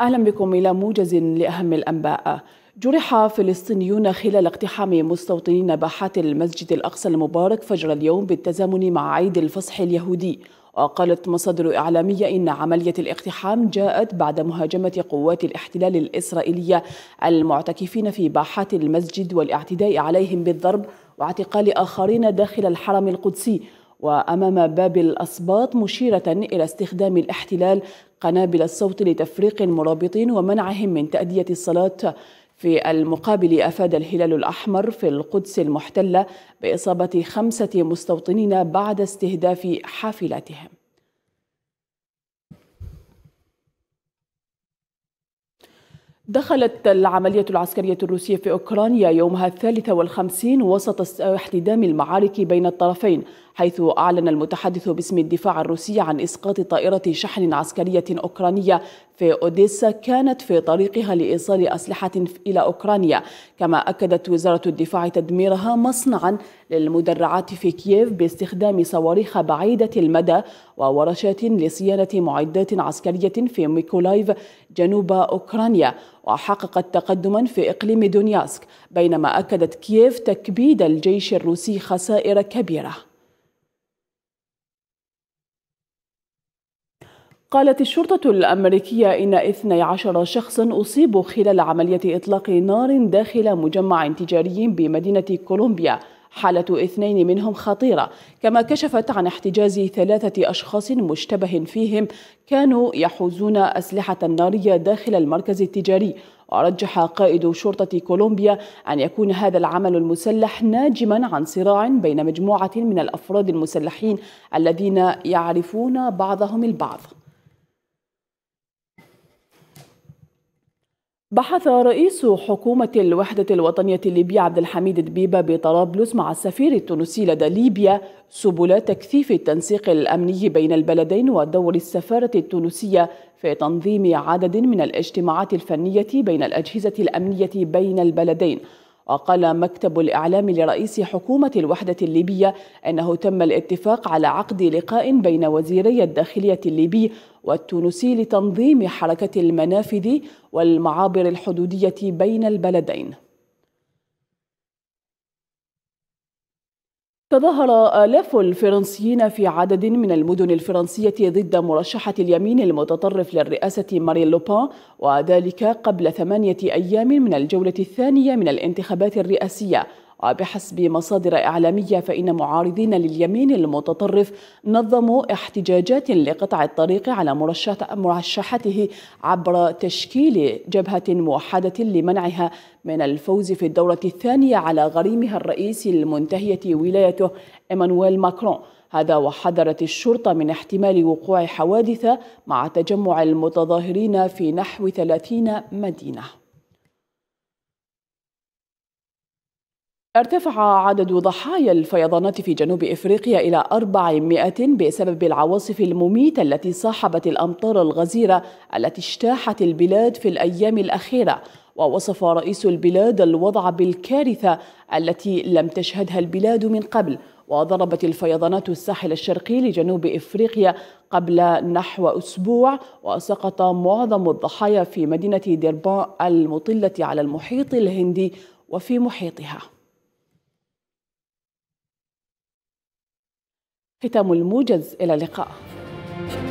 أهلا بكم إلى موجز لأهم الأنباء جرح فلسطينيون خلال اقتحام مستوطنين باحات المسجد الأقصى المبارك فجر اليوم بالتزامن مع عيد الفصح اليهودي وقالت مصادر إعلامية إن عملية الاقتحام جاءت بعد مهاجمة قوات الاحتلال الإسرائيلية المعتكفين في باحات المسجد والاعتداء عليهم بالضرب واعتقال آخرين داخل الحرم القدسي وأمام باب الأصباط مشيرة إلى استخدام الاحتلال قنابل الصوت لتفريق المرابطين ومنعهم من تأدية الصلاة في المقابل أفاد الهلال الأحمر في القدس المحتلة بإصابة خمسة مستوطنين بعد استهداف حافلاتهم دخلت العملية العسكرية الروسية في أوكرانيا يومها الثالث والخمسين وسط احتدام المعارك بين الطرفين حيث أعلن المتحدث باسم الدفاع الروسي عن إسقاط طائرة شحن عسكرية أوكرانية في أوديسا كانت في طريقها لإيصال أسلحة إلى أوكرانيا كما أكدت وزارة الدفاع تدميرها مصنعا للمدرعات في كييف باستخدام صواريخ بعيدة المدى وورشات لصيانة معدات عسكرية في ميكولايف جنوب أوكرانيا وحققت تقدما في إقليم دونياسك بينما أكدت كييف تكبيد الجيش الروسي خسائر كبيره قالت الشرطة الأمريكية إن 12 شخصا أصيبوا خلال عملية إطلاق نار داخل مجمع تجاري بمدينة كولومبيا حالة اثنين منهم خطيرة كما كشفت عن احتجاز ثلاثة أشخاص مشتبه فيهم كانوا يحوزون أسلحة نارية داخل المركز التجاري ورجح قائد شرطة كولومبيا أن يكون هذا العمل المسلح ناجما عن صراع بين مجموعة من الأفراد المسلحين الذين يعرفون بعضهم البعض بحث رئيس حكومة الوحدة الوطنية الليبية عبد الحميد دبيبة بطرابلس مع السفير التونسي لدى ليبيا سبل تكثيف التنسيق الأمني بين البلدين ودور السفارة التونسية في تنظيم عدد من الاجتماعات الفنية بين الأجهزة الأمنية بين البلدين وقال مكتب الإعلام لرئيس حكومة الوحدة الليبية أنه تم الاتفاق على عقد لقاء بين وزيري الداخلية الليبي والتونسي لتنظيم حركة المنافذ والمعابر الحدودية بين البلدين تظاهر آلاف الفرنسيين في عدد من المدن الفرنسية ضد مرشحة اليمين المتطرف للرئاسة مارين لوبان وذلك قبل ثمانية أيام من الجولة الثانية من الانتخابات الرئاسية وبحسب مصادر إعلامية فإن معارضين لليمين المتطرف نظموا احتجاجات لقطع الطريق على مرشحته عبر تشكيل جبهة موحدة لمنعها من الفوز في الدورة الثانية على غريمها الرئيسي المنتهية ولايته إيمانويل ماكرون هذا وحذرت الشرطة من احتمال وقوع حوادث مع تجمع المتظاهرين في نحو 30 مدينة ارتفع عدد ضحايا الفيضانات في جنوب افريقيا الى 400 بسبب العواصف المميته التي صاحبت الامطار الغزيره التي اجتاحت البلاد في الايام الاخيره ووصف رئيس البلاد الوضع بالكارثه التي لم تشهدها البلاد من قبل وضربت الفيضانات الساحل الشرقي لجنوب افريقيا قبل نحو اسبوع وسقط معظم الضحايا في مدينه ديربان المطله على المحيط الهندي وفي محيطها ختام الموجز إلى اللقاء